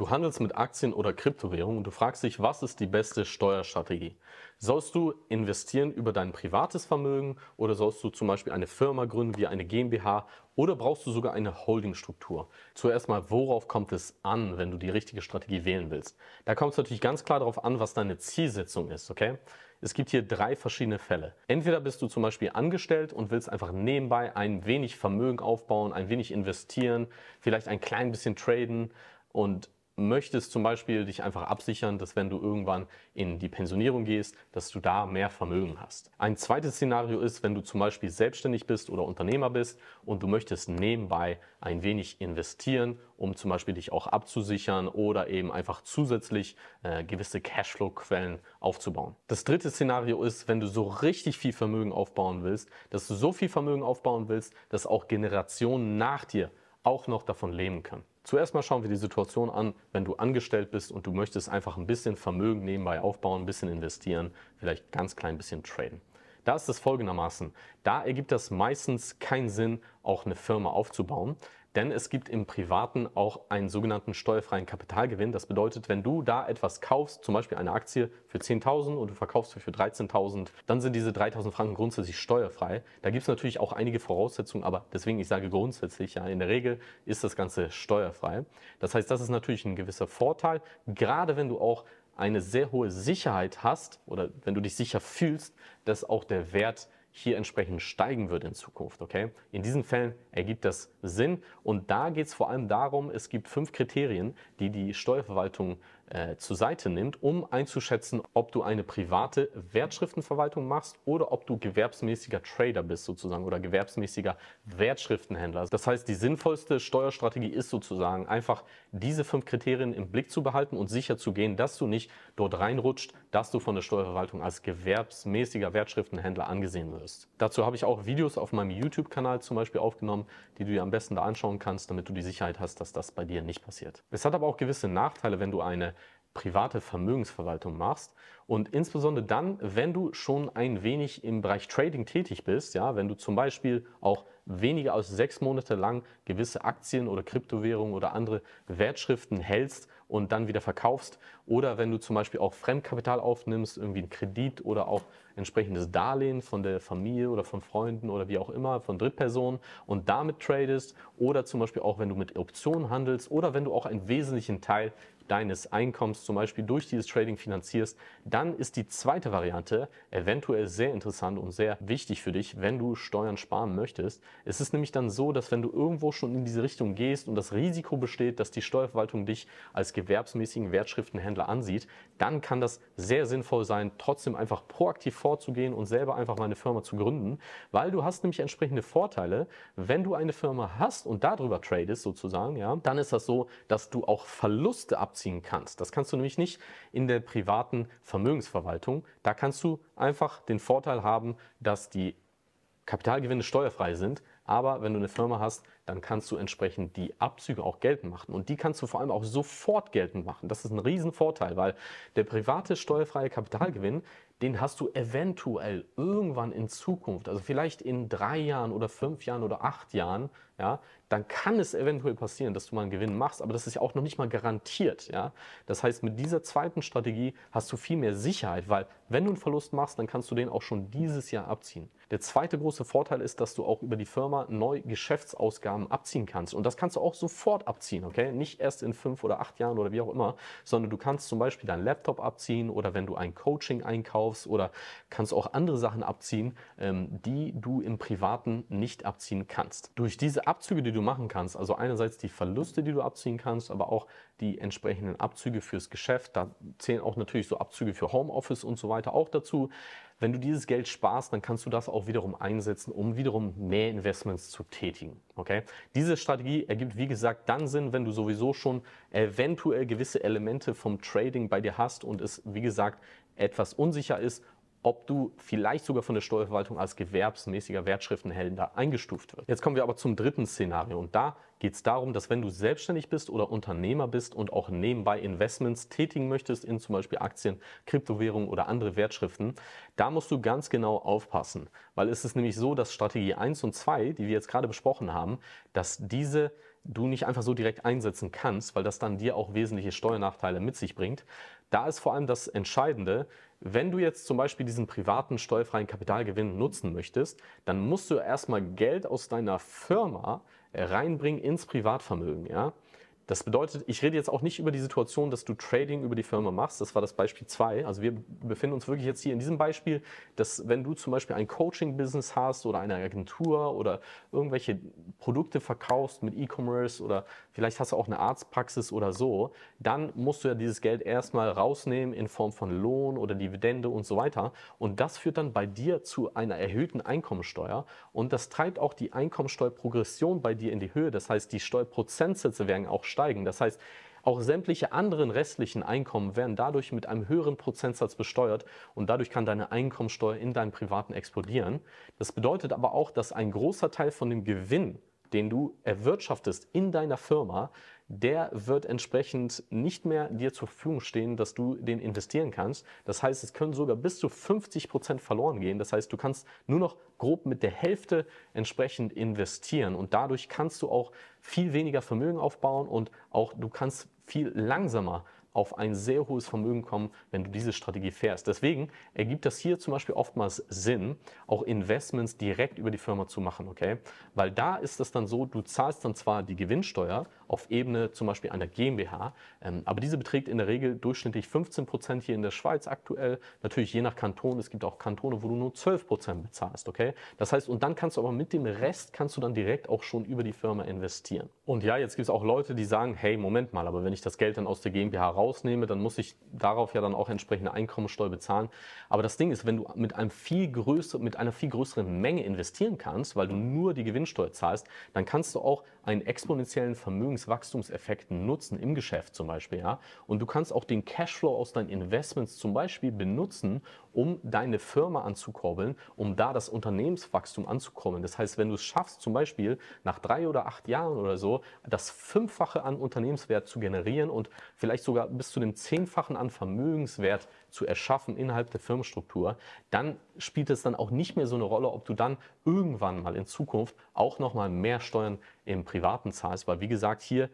Du handelst mit Aktien oder Kryptowährungen und du fragst dich, was ist die beste Steuerstrategie? Sollst du investieren über dein privates Vermögen oder sollst du zum Beispiel eine Firma gründen wie eine GmbH oder brauchst du sogar eine Holdingstruktur? Zuerst mal, worauf kommt es an, wenn du die richtige Strategie wählen willst? Da kommt es natürlich ganz klar darauf an, was deine Zielsetzung ist, okay? Es gibt hier drei verschiedene Fälle. Entweder bist du zum Beispiel angestellt und willst einfach nebenbei ein wenig Vermögen aufbauen, ein wenig investieren, vielleicht ein klein bisschen traden und möchtest zum Beispiel dich einfach absichern, dass wenn du irgendwann in die Pensionierung gehst, dass du da mehr Vermögen hast. Ein zweites Szenario ist, wenn du zum Beispiel selbstständig bist oder Unternehmer bist und du möchtest nebenbei ein wenig investieren, um zum Beispiel dich auch abzusichern oder eben einfach zusätzlich äh, gewisse Cashflow-Quellen aufzubauen. Das dritte Szenario ist, wenn du so richtig viel Vermögen aufbauen willst, dass du so viel Vermögen aufbauen willst, dass auch Generationen nach dir auch noch davon leben können. Zuerst mal schauen wir die Situation an, wenn du angestellt bist und du möchtest einfach ein bisschen Vermögen nebenbei aufbauen, ein bisschen investieren, vielleicht ganz klein bisschen traden. Da ist es folgendermaßen, da ergibt das meistens keinen Sinn, auch eine Firma aufzubauen, denn es gibt im Privaten auch einen sogenannten steuerfreien Kapitalgewinn. Das bedeutet, wenn du da etwas kaufst, zum Beispiel eine Aktie für 10.000 und du verkaufst sie für 13.000, dann sind diese 3.000 Franken grundsätzlich steuerfrei. Da gibt es natürlich auch einige Voraussetzungen, aber deswegen ich sage grundsätzlich, ja, in der Regel ist das Ganze steuerfrei. Das heißt, das ist natürlich ein gewisser Vorteil, gerade wenn du auch eine sehr hohe Sicherheit hast oder wenn du dich sicher fühlst, dass auch der Wert hier entsprechend steigen wird in Zukunft. Okay? In diesen Fällen ergibt das Sinn und da geht es vor allem darum, es gibt fünf Kriterien, die die Steuerverwaltung äh, zur Seite nimmt, um einzuschätzen, ob du eine private Wertschriftenverwaltung machst oder ob du gewerbsmäßiger Trader bist sozusagen oder gewerbsmäßiger Wertschriftenhändler. Das heißt, die sinnvollste Steuerstrategie ist sozusagen einfach diese fünf Kriterien im Blick zu behalten und sicher zu gehen, dass du nicht dort reinrutscht, dass du von der Steuerverwaltung als gewerbsmäßiger Wertschriftenhändler angesehen wirst. Dazu habe ich auch Videos auf meinem YouTube-Kanal zum Beispiel aufgenommen, die du dir am besten da anschauen kannst, damit du die Sicherheit hast, dass das bei dir nicht passiert. Es hat aber auch gewisse Nachteile, wenn du eine private Vermögensverwaltung machst und insbesondere dann, wenn du schon ein wenig im Bereich Trading tätig bist, ja, wenn du zum Beispiel auch weniger als sechs Monate lang gewisse Aktien oder Kryptowährungen oder andere Wertschriften hältst und dann wieder verkaufst oder wenn du zum Beispiel auch Fremdkapital aufnimmst, irgendwie einen Kredit oder auch entsprechendes Darlehen von der Familie oder von Freunden oder wie auch immer, von Drittpersonen und damit tradest oder zum Beispiel auch, wenn du mit Optionen handelst oder wenn du auch einen wesentlichen Teil deines Einkommens zum Beispiel durch dieses Trading finanzierst, dann ist die zweite Variante eventuell sehr interessant und sehr wichtig für dich, wenn du Steuern sparen möchtest. Es ist nämlich dann so, dass wenn du irgendwo schon in diese Richtung gehst und das Risiko besteht, dass die Steuerverwaltung dich als gewerbsmäßigen Wertschriftenhändler ansieht, dann kann das sehr sinnvoll sein, trotzdem einfach proaktiv vorzugehen und selber einfach mal eine Firma zu gründen, weil du hast nämlich entsprechende Vorteile, wenn du eine Firma hast und darüber tradest sozusagen, ja, dann ist das so, dass du auch Verluste abziehst abziehen kannst. Das kannst du nämlich nicht in der privaten Vermögensverwaltung. Da kannst du einfach den Vorteil haben, dass die Kapitalgewinne steuerfrei sind. Aber wenn du eine Firma hast, dann kannst du entsprechend die Abzüge auch geltend machen. Und die kannst du vor allem auch sofort geltend machen. Das ist ein Riesenvorteil, weil der private steuerfreie Kapitalgewinn, den hast du eventuell irgendwann in Zukunft, also vielleicht in drei Jahren oder fünf Jahren oder acht Jahren, ja, dann kann es eventuell passieren, dass du mal einen Gewinn machst, aber das ist ja auch noch nicht mal garantiert, ja. Das heißt, mit dieser zweiten Strategie hast du viel mehr Sicherheit, weil wenn du einen Verlust machst, dann kannst du den auch schon dieses Jahr abziehen. Der zweite große Vorteil ist, dass du auch über die Firma neu Geschäftsausgaben Jahren abziehen kannst. Und das kannst du auch sofort abziehen, okay? Nicht erst in fünf oder acht Jahren oder wie auch immer, sondern du kannst zum Beispiel deinen Laptop abziehen oder wenn du ein Coaching einkaufst oder kannst auch andere Sachen abziehen, ähm, die du im Privaten nicht abziehen kannst. Durch diese Abzüge, die du machen kannst, also einerseits die Verluste, die du abziehen kannst, aber auch die entsprechenden Abzüge fürs Geschäft, da zählen auch natürlich so Abzüge für Homeoffice und so weiter auch dazu wenn du dieses Geld sparst, dann kannst du das auch wiederum einsetzen, um wiederum mehr Investments zu tätigen. Okay? Diese Strategie ergibt, wie gesagt, dann Sinn, wenn du sowieso schon eventuell gewisse Elemente vom Trading bei dir hast und es, wie gesagt, etwas unsicher ist ob du vielleicht sogar von der Steuerverwaltung als gewerbsmäßiger Wertschriftenhändler eingestuft wirst. Jetzt kommen wir aber zum dritten Szenario und da geht es darum, dass wenn du selbstständig bist oder Unternehmer bist und auch nebenbei Investments tätigen möchtest in zum Beispiel Aktien, Kryptowährungen oder andere Wertschriften, da musst du ganz genau aufpassen, weil es ist nämlich so, dass Strategie 1 und 2, die wir jetzt gerade besprochen haben, dass diese du nicht einfach so direkt einsetzen kannst, weil das dann dir auch wesentliche Steuernachteile mit sich bringt. Da ist vor allem das Entscheidende, wenn du jetzt zum Beispiel diesen privaten steuerfreien Kapitalgewinn nutzen möchtest, dann musst du erstmal Geld aus deiner Firma reinbringen ins Privatvermögen. Ja? Das bedeutet, ich rede jetzt auch nicht über die Situation, dass du Trading über die Firma machst. Das war das Beispiel 2. Also wir befinden uns wirklich jetzt hier in diesem Beispiel, dass wenn du zum Beispiel ein Coaching-Business hast oder eine Agentur oder irgendwelche Produkte verkaufst mit E-Commerce oder vielleicht hast du auch eine Arztpraxis oder so, dann musst du ja dieses Geld erstmal rausnehmen in Form von Lohn oder Dividende und so weiter. Und das führt dann bei dir zu einer erhöhten Einkommensteuer und das treibt auch die Einkommensteuerprogression bei dir in die Höhe. Das heißt, die Steuerprozentsätze werden auch steigen. Das heißt, auch sämtliche anderen restlichen Einkommen werden dadurch mit einem höheren Prozentsatz besteuert und dadurch kann deine Einkommensteuer in deinem Privaten explodieren. Das bedeutet aber auch, dass ein großer Teil von dem Gewinn, den du erwirtschaftest in deiner Firma, der wird entsprechend nicht mehr dir zur Verfügung stehen, dass du den investieren kannst. Das heißt, es können sogar bis zu 50 Prozent verloren gehen. Das heißt, du kannst nur noch grob mit der Hälfte entsprechend investieren und dadurch kannst du auch viel weniger Vermögen aufbauen und auch du kannst viel langsamer äh, auf ein sehr hohes Vermögen kommen, wenn du diese Strategie fährst. Deswegen ergibt das hier zum Beispiel oftmals Sinn, auch Investments direkt über die Firma zu machen, okay? Weil da ist es dann so, du zahlst dann zwar die Gewinnsteuer, auf Ebene zum Beispiel einer GmbH. Ähm, aber diese beträgt in der Regel durchschnittlich 15 Prozent hier in der Schweiz aktuell. Natürlich je nach Kanton. Es gibt auch Kantone, wo du nur 12 Prozent bezahlst. Okay? Das heißt, und dann kannst du aber mit dem Rest kannst du dann direkt auch schon über die Firma investieren. Und ja, jetzt gibt es auch Leute, die sagen, hey, Moment mal, aber wenn ich das Geld dann aus der GmbH rausnehme, dann muss ich darauf ja dann auch entsprechende Einkommensteuer bezahlen. Aber das Ding ist, wenn du mit, einem viel größer, mit einer viel größeren Menge investieren kannst, weil du nur die Gewinnsteuer zahlst, dann kannst du auch einen exponentiellen Vermögens Unternehmenswachstumseffekten nutzen im Geschäft zum Beispiel, ja. Und du kannst auch den Cashflow aus deinen Investments zum Beispiel benutzen, um deine Firma anzukurbeln, um da das Unternehmenswachstum anzukurbeln. Das heißt, wenn du es schaffst, zum Beispiel nach drei oder acht Jahren oder so, das Fünffache an Unternehmenswert zu generieren und vielleicht sogar bis zu dem Zehnfachen an Vermögenswert zu erschaffen innerhalb der Firmenstruktur, dann spielt es dann auch nicht mehr so eine Rolle, ob du dann irgendwann mal in Zukunft auch nochmal mehr Steuern im Privaten zahlst, weil wie gesagt, hier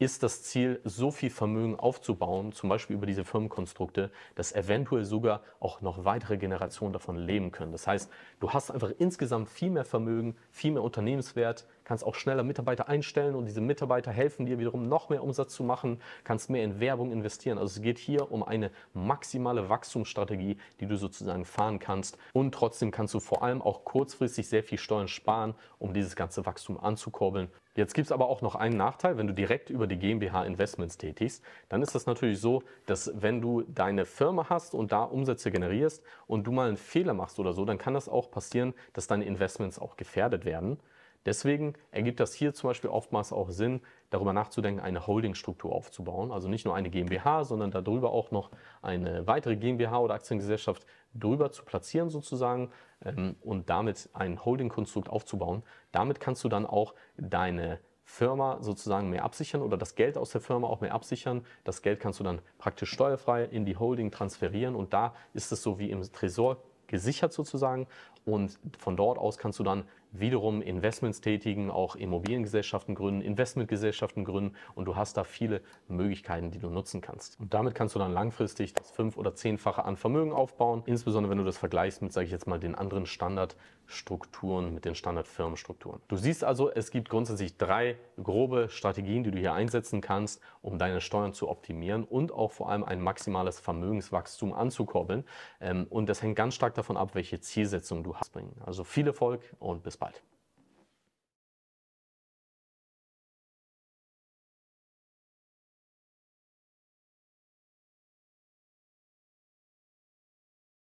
ist das Ziel, so viel Vermögen aufzubauen, zum Beispiel über diese Firmenkonstrukte, dass eventuell sogar auch noch weitere Generationen davon leben können. Das heißt, du hast einfach insgesamt viel mehr Vermögen, viel mehr Unternehmenswert, kannst auch schneller Mitarbeiter einstellen und diese Mitarbeiter helfen dir wiederum noch mehr Umsatz zu machen, kannst mehr in Werbung investieren. Also es geht hier um eine maximale Wachstumsstrategie, die du sozusagen fahren kannst und trotzdem kannst du vor allem auch kurzfristig sehr viel Steuern sparen, um dieses ganze Wachstum anzukurbeln Jetzt gibt es aber auch noch einen Nachteil, wenn du direkt über die GmbH Investments tätigst, dann ist das natürlich so, dass wenn du deine Firma hast und da Umsätze generierst und du mal einen Fehler machst oder so, dann kann das auch passieren, dass deine Investments auch gefährdet werden. Deswegen ergibt das hier zum Beispiel oftmals auch Sinn, darüber nachzudenken, eine Holdingstruktur aufzubauen. Also nicht nur eine GmbH, sondern darüber auch noch eine weitere GmbH oder Aktiengesellschaft drüber zu platzieren sozusagen ähm, und damit ein Holdingkonstrukt aufzubauen. Damit kannst du dann auch deine Firma sozusagen mehr absichern oder das Geld aus der Firma auch mehr absichern. Das Geld kannst du dann praktisch steuerfrei in die Holding transferieren und da ist es so wie im Tresor gesichert sozusagen und von dort aus kannst du dann wiederum Investments tätigen, auch Immobiliengesellschaften gründen, Investmentgesellschaften gründen und du hast da viele Möglichkeiten, die du nutzen kannst. Und damit kannst du dann langfristig das fünf- oder zehnfache an Vermögen aufbauen, insbesondere wenn du das vergleichst mit, sage ich jetzt mal, den anderen Standardstrukturen, mit den Standardfirmenstrukturen. Du siehst also, es gibt grundsätzlich drei grobe Strategien, die du hier einsetzen kannst, um deine Steuern zu optimieren und auch vor allem ein maximales Vermögenswachstum anzukurbeln. Ähm, und das hängt ganz stark davon ab, welche Zielsetzung du hast. Also viel Erfolg und bis bis bald.